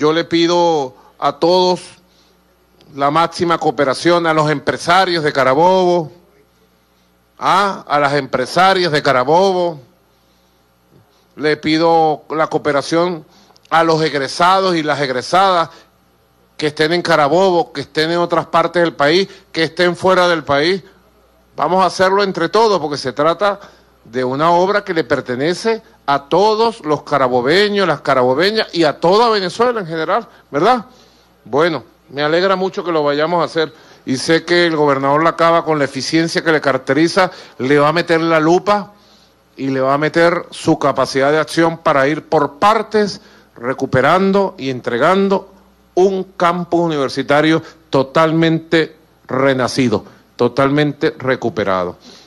Yo le pido a todos la máxima cooperación, a los empresarios de Carabobo, ¿ah? a, las empresarias de Carabobo. Le pido la cooperación a los egresados y las egresadas que estén en Carabobo, que estén en otras partes del país, que estén fuera del país. Vamos a hacerlo entre todos porque se trata de una obra que le pertenece a todos los carabobeños, las carabobeñas y a toda Venezuela en general, ¿verdad? Bueno, me alegra mucho que lo vayamos a hacer y sé que el gobernador Lacaba, con la eficiencia que le caracteriza, le va a meter la lupa y le va a meter su capacidad de acción para ir por partes recuperando y entregando un campus universitario totalmente renacido, totalmente recuperado.